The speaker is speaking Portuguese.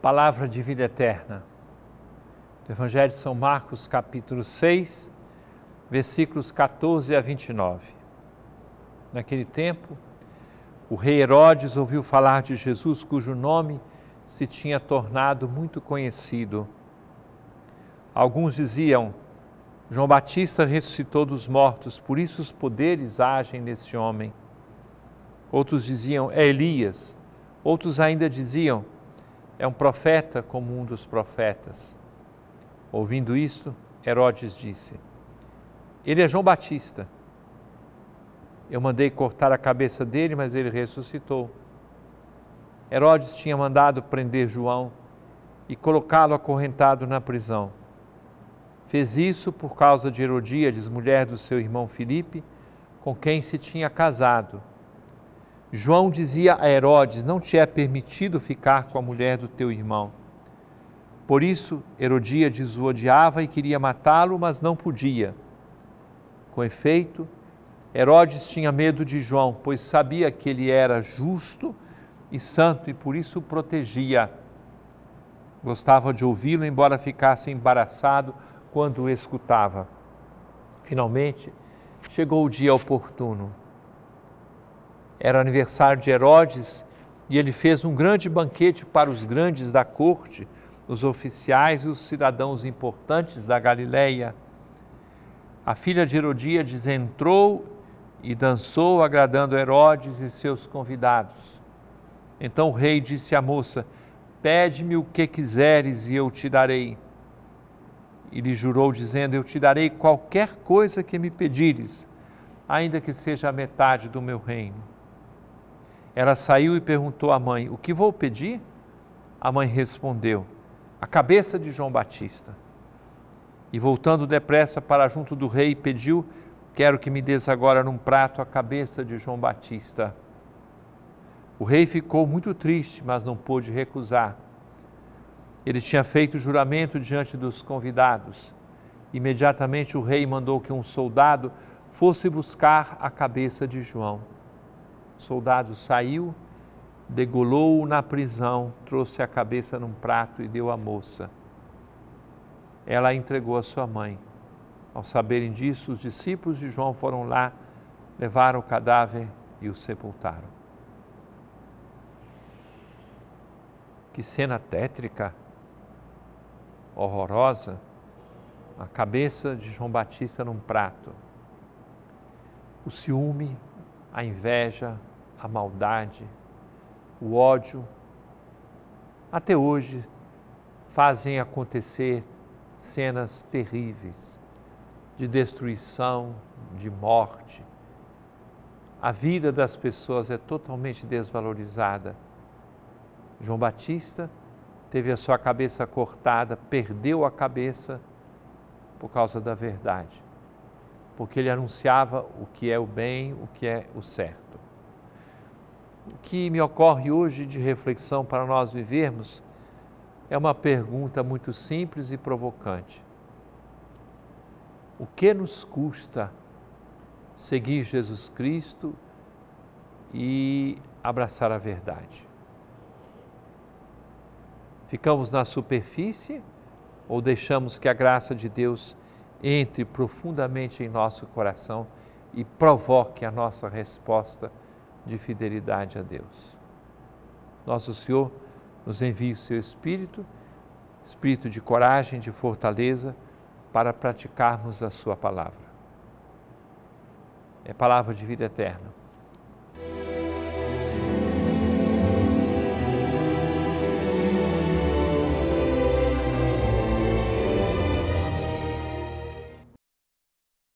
palavra de vida eterna. Do Evangelho de São Marcos, capítulo 6, versículos 14 a 29. Naquele tempo, o rei Herodes ouviu falar de Jesus, cujo nome se tinha tornado muito conhecido. Alguns diziam: João Batista ressuscitou dos mortos, por isso os poderes agem nesse homem. Outros diziam: É Elias. Outros ainda diziam: é um profeta como um dos profetas. Ouvindo isso, Herodes disse: Ele é João Batista. Eu mandei cortar a cabeça dele, mas ele ressuscitou. Herodes tinha mandado prender João e colocá-lo acorrentado na prisão. Fez isso por causa de Herodíades, mulher do seu irmão Filipe, com quem se tinha casado João dizia a Herodes: Não te é permitido ficar com a mulher do teu irmão. Por isso, Herodias o odiava e queria matá-lo, mas não podia. Com efeito, Herodes tinha medo de João, pois sabia que ele era justo e santo e por isso o protegia. Gostava de ouvi-lo, embora ficasse embaraçado quando o escutava. Finalmente, chegou o dia oportuno era aniversário de Herodes e ele fez um grande banquete para os grandes da corte, os oficiais e os cidadãos importantes da Galileia. A filha de Herodíades entrou e dançou, agradando Herodes e seus convidados. Então o rei disse à moça: Pede-me o que quiseres e eu te darei. E lhe jurou, dizendo: Eu te darei qualquer coisa que me pedires, ainda que seja a metade do meu reino. Ela saiu e perguntou à mãe: O que vou pedir? A mãe respondeu: A cabeça de João Batista. E voltando depressa para junto do rei, pediu: Quero que me des agora num prato a cabeça de João Batista. O rei ficou muito triste, mas não pôde recusar. Ele tinha feito juramento diante dos convidados. Imediatamente o rei mandou que um soldado fosse buscar a cabeça de João soldado saiu, degolou-o na prisão, trouxe a cabeça num prato e deu à moça. Ela a entregou à sua mãe. Ao saberem disso, os discípulos de João foram lá, levaram o cadáver e o sepultaram. Que cena tétrica, horrorosa, a cabeça de João Batista num prato. O ciúme, a inveja, a maldade, o ódio, até hoje fazem acontecer cenas terríveis de destruição, de morte. A vida das pessoas é totalmente desvalorizada. João Batista teve a sua cabeça cortada, perdeu a cabeça por causa da verdade, porque ele anunciava o que é o bem, o que é o certo que me ocorre hoje de reflexão para nós vivermos é uma pergunta muito simples e provocante. O que nos custa seguir Jesus Cristo e abraçar a verdade? Ficamos na superfície ou deixamos que a graça de Deus entre profundamente em nosso coração e provoque a nossa resposta? de fidelidade a Deus. Nosso Senhor nos envia o seu Espírito, Espírito de coragem, de fortaleza, para praticarmos a sua palavra. É palavra de vida eterna.